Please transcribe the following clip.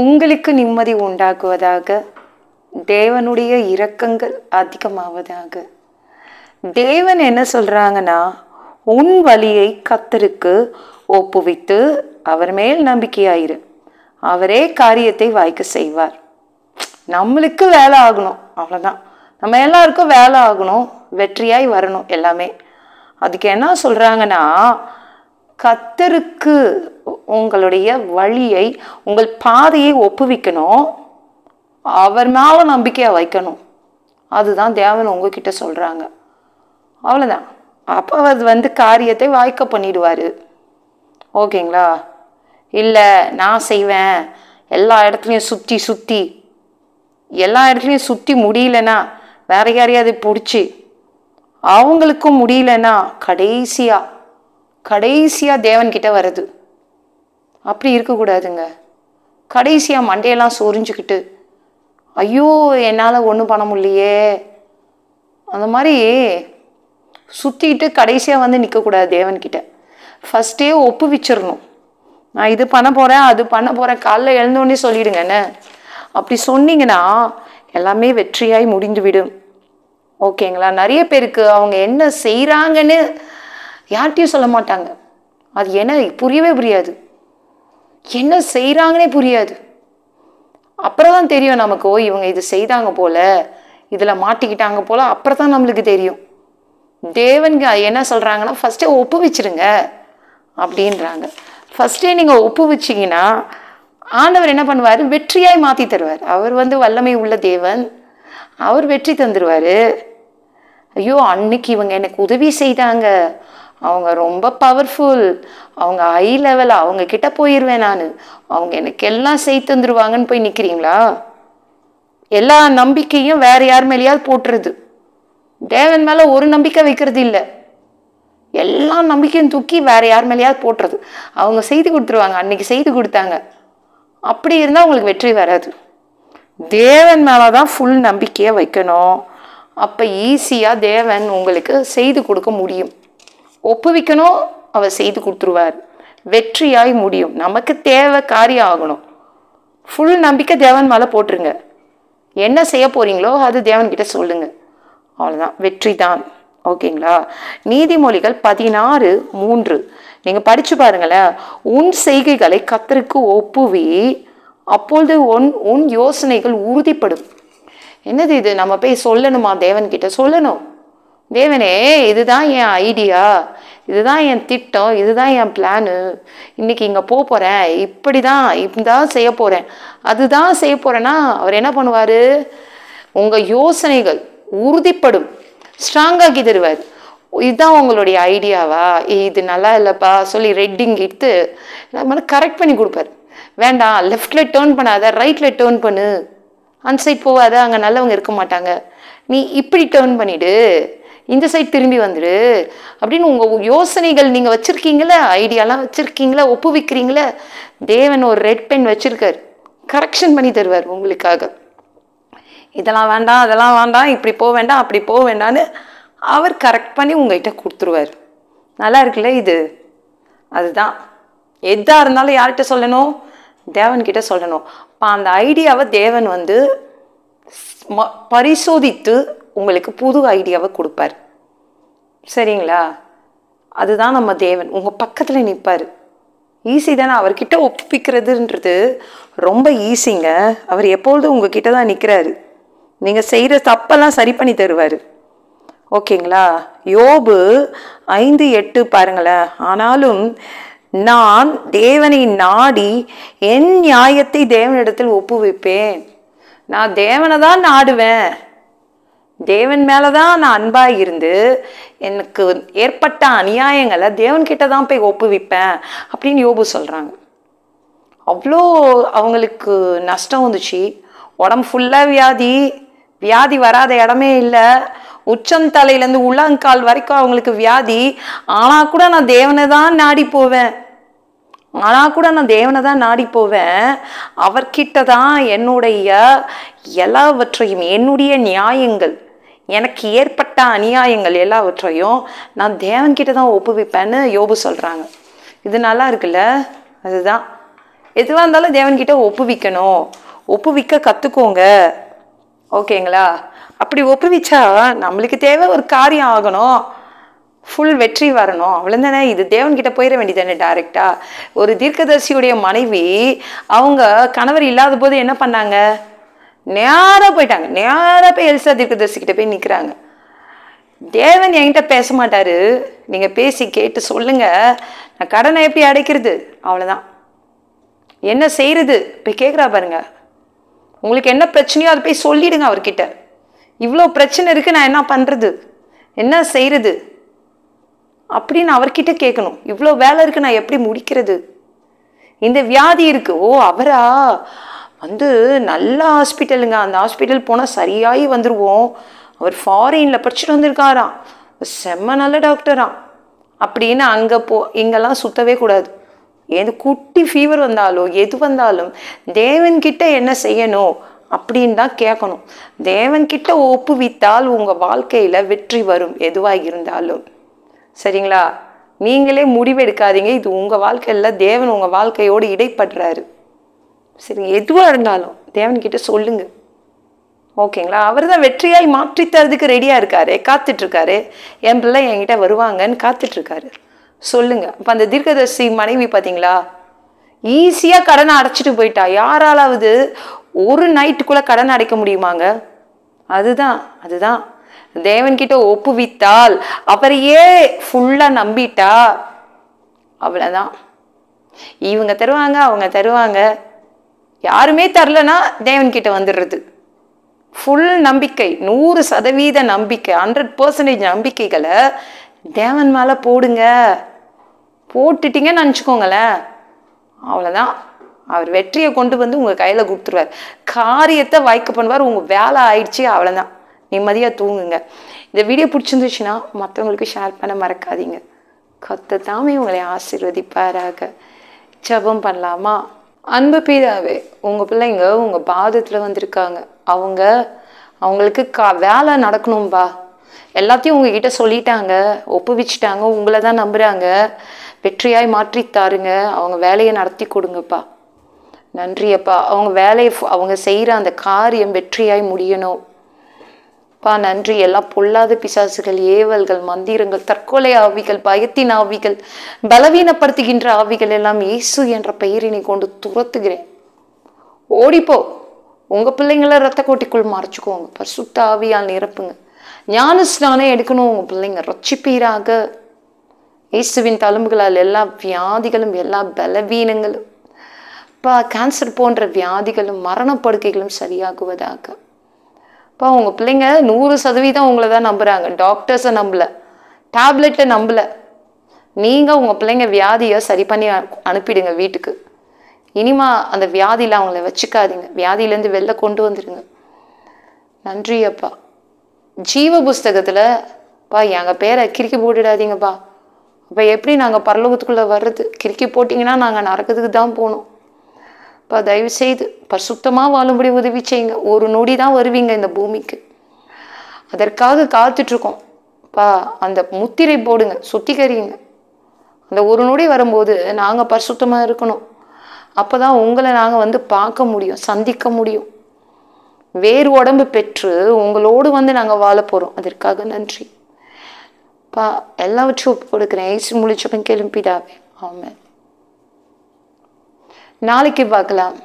உங்களுக்கு நிம்மதி உண்டாகுவதாக தேவனுடைய இரக்கங்கள் அதிகமாவதாக தேவன் என்ன சொல்கிறாங்கன்னா உன் வழியை கத்தருக்கு ஒப்புவித்து அவர் மேல் நம்பிக்கையாயிரு அவரே காரியத்தை வாய்க்க செய்வார் நம்மளுக்கு வேலை ஆகணும் அவ்வளோதான் நம்ம எல்லாருக்கும் வேலை ஆகணும் வெற்றியாய் வரணும் எல்லாமே அதுக்கு என்ன சொல்கிறாங்கன்னா கத்தருக்கு உங்களுடைய வழியை உங்கள் பாதையை ஒப்புவிக்கணும் அவர் மேலே நம்பிக்கையை வைக்கணும் அதுதான் தேவன் உங்ககிட்ட சொல்கிறாங்க அவ்வளோதான் அப்போ அது வந்து காரியத்தை வாய்க்க பண்ணிடுவார் ஓகேங்களா இல்லை நான் செய்வேன் எல்லா இடத்துலையும் சுற்றி சுற்றி எல்லா இடத்துலையும் சுற்றி முடியலன்னா வேற யாரையாவது பிடிச்சி அவங்களுக்கும் முடியலன்னா கடைசியாக கடைசியாக தேவன்கிட்ட வருது அப்படி இருக்கக்கூடாதுங்க கடைசியாக மண்டையெல்லாம் சொரிஞ்சுக்கிட்டு ஐயோ என்னால் ஒன்றும் பண்ண முடியலையே அந்த மாதிரி சுற்றிக்கிட்டு கடைசியாக வந்து நிற்கக்கூடாது தேவன்கிட்ட ஃபஸ்ட்டே ஒப்பு வச்சிடணும் நான் இது பண்ண போகிறேன் அது பண்ண போகிறேன் காலைல எழுந்தோடனே என்ன அப்படி சொன்னீங்கன்னா எல்லாமே வெற்றியாய் முடிந்துவிடும் ஓகேங்களா நிறைய பேருக்கு அவங்க என்ன செய்கிறாங்கன்னு யார்கிட்டையும் சொல்ல மாட்டாங்க அது என்ன புரியவே புரியாது என்ன செய்கிறாங்கனே புரியாது அப்புறம் தான் தெரியும் நமக்கு ஓ இவங்க இது செய்தாங்க போல் இதில் மாட்டிக்கிட்டாங்க போல் அப்புறம் தான் நம்மளுக்கு தெரியும் தேவனுக்கு என்ன சொல்கிறாங்கன்னா ஃபஸ்ட்டே வச்சுருங்க அப்படின்றாங்க ஃபஸ்ட்டே நீங்கள் ஒப்பு வச்சிங்கன்னா ஆண்டவர் என்ன பண்ணுவார் வெற்றியாய் மாற்றி தருவார் அவர் வந்து வல்லமை உள்ள தேவன் அவர் வெற்றி தந்துடுவார் ஐயோ அன்னைக்கு இவங்க எனக்கு உதவி செய்தாங்க அவங்க ரொம்ப பவர்ஃபுல் அவங்க ஹை லெவலாக அவங்க கிட்ட போயிடுவேன் நான் அவங்க எனக்கு எல்லாம் செய்து தந்துருவாங்கன்னு போய் நிற்கிறீங்களா எல்லா நம்பிக்கையும் வேற யார் மேலேயாவது போட்டுருது தேவன் மேலே ஒரு நம்பிக்கை வைக்கிறது இல்லை எல்லா நம்பிக்கையும் தூக்கி வேற யார் மேலேயாவது போட்டுறது அவங்க செய்து கொடுத்துருவாங்க அன்னைக்கு செய்து கொடுத்தாங்க அப்படி இருந்தால் அவங்களுக்கு வெற்றி வராது தேவன் மேலே தான் ஃபுல் நம்பிக்கையை வைக்கணும் அப்போ ஈஸியாக தேவன் உங்களுக்கு செய்து கொடுக்க முடியும் ஒப்புவிக்கணும் அவர் செய்து கொடுத்துருவார் வெற்றியாய் முடியும் நமக்கு தேவை காரியம் ஆகணும் ஃபுல் நம்பிக்கை தேவன் மேலே போட்டுருங்க என்ன செய்ய போகிறீங்களோ அது தேவன்கிட்ட சொல்லுங்கள் அவ்வளோதான் வெற்றி தான் ஓகேங்களா நீதிமொழிகள் பதினாறு மூன்று நீங்கள் படித்து பாருங்களேன் உன் செய்கைகளை கத்தருக்கு ஒப்புவி அப்பொழுது உன் உன் யோசனைகள் உறுதிப்படும் என்னது இது நம்ம போய் சொல்லணுமா தேவன்கிட்ட சொல்லணும் தேவனே இதுதான் என் ஐடியா இதுதான் என் திட்டம் இதுதான் என் பிளானு இன்றைக்கி இங்கே போக போகிறேன் இப்படி தான் இப்படிதான் செய்ய போகிறேன் அதுதான் செய்ய போகிறேன்னா அவர் என்ன பண்ணுவார் உங்கள் யோசனைகள் உறுதிப்படும் ஸ்ட்ராங்காகி தருவார் இதுதான் உங்களுடைய ஐடியாவா இது நல்லா இல்லைப்பா சொல்லி ரெட்டிங் இட்டு கரெக்ட் பண்ணி கொடுப்பார் வேண்டாம் லெஃப்டில் டேர்ன் பண்ணாத ரைட்டில் டேர்ன் பண்ணு அன்சைட் போகாத அங்கே நல்லவங்க இருக்க மாட்டாங்க நீ இப்படி டேர்ன் பண்ணிவிடு இந்த சைட் திரும்பி வந்துடு அப்படின்னு உங்கள் யோசனைகள் நீங்கள் வச்சுருக்கீங்களா ஐடியாலாம் வச்சுருக்கீங்களே ஒப்புவிக்கிறீங்களே தேவன் ஒரு ரெட் பென் வச்சுருக்கார் கரெக்ஷன் பண்ணி தருவார் உங்களுக்காக இதெல்லாம் வேண்டாம் அதெல்லாம் வேண்டாம் இப்படி போக வேண்டாம் அப்படி போக வேண்டான்னு அவர் கரெக்ட் பண்ணி உங்கள்கிட்ட கொடுத்துருவார் நல்லா இருக்குல்ல இது அதுதான் எதாக இருந்தாலும் யார்கிட்ட சொல்லணும் தேவன்கிட்ட சொல்லணும் இப்போ அந்த ஐடியாவை தேவன் வந்து பரிசோதித்து உங்களுக்கு புது ஐடியாவை கொடுப்பார் சரிங்களா அதுதான் நம்ம தேவன் உங்கள் பக்கத்தில் நிற்பார் ஈஸி தானே அவர்கிட்ட ஒப்பிக்கிறதுன்றது ரொம்ப ஈஸிங்க அவர் எப்பொழுதும் உங்ககிட்ட தான் நிற்கிறாரு நீங்கள் செய்கிற தப்பெல்லாம் சரி பண்ணி தருவார் ஓகேங்களா யோபு ஐந்து எட்டு பாருங்களேன் ஆனாலும் நான் தேவனை நாடி என் நியாயத்தை தேவனிடத்தில் ஒப்புவிப்பேன் நான் தேவனை தான் நாடுவேன் தேவன் மேலே தான் நான் அன்பாக இருந்து எனக்கு ஏற்பட்ட அநியாயங்களை தேவன்கிட்ட தான் போய் ஒப்புவிப்பேன் அப்படின்னு யோபு சொல்கிறாங்க அவ்வளோ அவங்களுக்கு நஷ்டம் வந்துச்சு உடம்பு ஃபுல்லாக வியாதி வியாதி வராத இடமே இல்லை உச்சந்தலையிலேருந்து உள்ளங்கால் வரைக்கும் அவங்களுக்கு வியாதி ஆனால் கூட நான் தேவனை தான் நாடி போவேன் ஆனால் கூட நான் தேவனை தான் நாடி போவேன் அவர்கிட்ட தான் என்னுடைய எல்லாவற்றையும் என்னுடைய நியாயங்கள் எனக்கு ஏற்பட்ட அநியாயங்கள் எல்லாவற்றையும் நான் தேவன்கிட்ட தான் ஒப்புவிப்பேன்னு யோபு சொல்கிறாங்க இது நல்லா இருக்குல்ல அதுதான் எதுவாக இருந்தாலும் தேவன்கிட்ட ஒப்புவிக்கணும் ஒப்புவிக்க கற்றுக்கோங்க ஓகேங்களா அப்படி ஒப்புவிச்சா நம்மளுக்கு தேவை ஒரு காரியம் ஆகணும் ஃபுல் வெற்றி வரணும் தானே இது தேவன்கிட்ட போயிட வேண்டியதானே டைரெக்டாக ஒரு தீர்க்கதரிசியுடைய மனைவி அவங்க கணவர் இல்லாத போது என்ன பண்ணாங்க நேராக போயிட்டாங்க நேராக போய் எல்சா தரிசிக்கிட்ட போய் நிற்கிறாங்க தேவன் என்கிட்ட பேச மாட்டார் நீங்கள் பேசி கேட்டு சொல்லுங்கள் நான் கடனை எப்படி அடைக்கிறது அவ்வளோதான் என்ன செய்கிறது போய் கேட்குறா பாருங்க உங்களுக்கு என்ன பிரச்சனையோ அதை போய் சொல்லிடுங்க அவர்கிட்ட இவ்வளோ பிரச்சனை இருக்குது நான் என்ன பண்ணுறது என்ன செய்கிறது அப்படின்னு அவர்கிட்ட கேட்கணும் இவ்வளோ வேலை இருக்குது நான் எப்படி முடிக்கிறது இந்த வியாதி இருக்குது ஓ அவரா வந்து நல்ல ஹாஸ்பிட்டலுங்க அந்த ஹாஸ்பிட்டல் போனால் சரியாகி வந்துடுவோம் அவர் ஃபாரினில் படிச்சுட்டு வந்திருக்காராம் செம்ம நல்ல டாக்டராம் அப்படின்னு அங்கே போ இங்கெல்லாம் சுத்தவே கூடாது எது குட்டி ஃபீவர் வந்தாலும் எது வந்தாலும் தேவன்கிட்ட என்ன செய்யணும் அப்படின்னு தான் கேட்கணும் தேவன்கிட்ட ஒப்புவித்தால் உங்கள் வாழ்க்கையில் வெற்றி வரும் எதுவாக இருந்தாலும் சரிங்களா நீங்களே முடிவெடுக்காதீங்க இது உங்கள் வாழ்க்கையில் தேவன் உங்கள் வாழ்க்கையோடு இடைப்படுறாரு சரி எதுவாக இருந்தாலும் தேவன்கிட்ட சொல்லுங்க ஓகேங்களா அவர் தான் வெற்றியாய் மாற்றி தரதுக்கு ரெடியாக இருக்காரு காத்துட்ருக்காரு என் பிள்ளை என்கிட்ட வருவாங்கன்னு காத்துட்ருக்காரு சொல்லுங்க இப்போ அந்த தீர்க்கதர்சி மனைவி பார்த்தீங்களா ஈஸியாக கடனை அடைச்சிட்டு போயிட்டா யாராலாவது ஒரு நைட்டுக்குள்ளே கடன் அடைக்க முடியுமாங்க அதுதான் அதுதான் தேவன்கிட்ட ஒப்புவித்தால் அவரையே ஃபுல்லாக நம்பிட்டா அவ்வளோதான் இவங்க தருவாங்க அவங்க தருவாங்க யாருமே தரலனா தேவன் கிட்ட வந்துடுறது ஃபுல் நம்பிக்கை நூறு சதவீத நம்பிக்கை ஹண்ட்ரட் பர்சன்டேஜ் நம்பிக்கைகளை தேவன் மேலே போடுங்க போட்டுட்டிங்கன்னு நினச்சிக்கோங்களேன் அவ்வளோதான் அவர் வெற்றியை கொண்டு வந்து உங்கள் கையில் கொடுத்துருவார் காரியத்தை வாய்க்க பண்ணுவார் உங்கள் வேலை ஆயிடுச்சு அவ்வளோதான் நிம்மதியாக தூங்குங்க இந்த வீடியோ பிடிச்சிருந்துச்சுன்னா மற்றவங்களுக்கு ஷேர் பண்ண மறக்காதீங்க கத்த தாமே உங்களை ஆசிர்வதிப்பாராக ஜபம் பண்ணலாமா அன்பு பீதாவே உங்கள் பிள்ளைங்க உங்கள் பாதத்தில் வந்திருக்காங்க அவங்க அவங்களுக்கு கா வேலை நடக்கணும்பா எல்லாத்தையும் உங்ககிட்ட சொல்லிட்டாங்க ஒப்புவிச்சிட்டாங்க உங்களை தான் நம்புகிறாங்க வெற்றியாய் மாற்றி தாருங்க அவங்க வேலையை நடத்தி கொடுங்கப்பா நன்றியப்பா அவங்க வேலையை அவங்க செய்கிற அந்த காரியம் வெற்றியாய் முடியணும் அப்பா நன்றி எல்லாம் பொல்லாத பிசாசுகள் ஏவல்கள் மந்திரங்கள் தற்கொலை ஆவிகள் பயத்தின் ஆவிகள் பலவீனப்படுத்துகின்ற ஆவிகள் எல்லாம் இயேசு என்ற பெயரினை கொண்டு துரத்துகிறேன் ஓடிப்போ உங்கள் பிள்ளைங்கள ரத்த கோட்டிக்குள் மறைச்சிக்கோங்க பரிசுத்த ஆவியால் நிரப்புங்க ஞான ஸ்நானம் எடுக்கணும் உங்கள் பிள்ளைங்க ரட்சிப்பீராக இயேசுவின் தலும்புகளால் எல்லா வியாதிகளும் எல்லா பலவீனங்களும் இப்போ கேன்சர் போன்ற வியாதிகளும் மரணப்படுக்கைகளும் சரியாகுவதாக அப்போ உங்கள் பிள்ளைங்க நூறு சதவீதம் உங்களை தான் நம்புகிறாங்க டாக்டர்ஸை நம்பலை டேப்லெட்டை நம்பலை நீங்கள் உங்கள் பிள்ளைங்க வியாதியை சரி பண்ணி அனுப்பிடுங்க வீட்டுக்கு இனிமா அந்த வியாதியில் அவங்கள வச்சுக்காதீங்க வியாதியிலேருந்து வெளில கொண்டு வந்துடுங்க நன்றி அப்பா ஜீவ புஸ்தகத்தில் பா எங்கள் பேரை கிறுக்கி போட்டுடாதீங்கப்பா அப்போ எப்படி நாங்கள் பரலோகத்துக்குள்ளே வர்றது கிறுக்கி போட்டிங்கன்னா நாங்கள் நரக்கத்துக்கு தான் போகணும் இப்போ தயவுசெய்து பரிசுத்தமாக வாழும்படி உதவி செய்யுங்க ஒரு நொடி தான் வருவீங்க இந்த பூமிக்கு அதற்காக காத்துட்ருக்கோம் பா அந்த முத்திரை போடுங்க சுத்திகரிங்க அந்த ஒரு நொடி வரும்போது நாங்கள் பரிசுத்தமாக இருக்கணும் அப்போ தான் உங்களை நாங்கள் வந்து பார்க்க முடியும் சந்திக்க முடியும் வேறு உடம்பு பெற்று உங்களோடு வந்து நாங்கள் வாழ போகிறோம் அதற்காக நன்றி பா வச்சு ஒப்பு கொடுக்குறேன் ஏசி முடிச்சப்பன் கெலும்பிடாவே ஆமாம் நாளைக்கு பார்க்கலாம்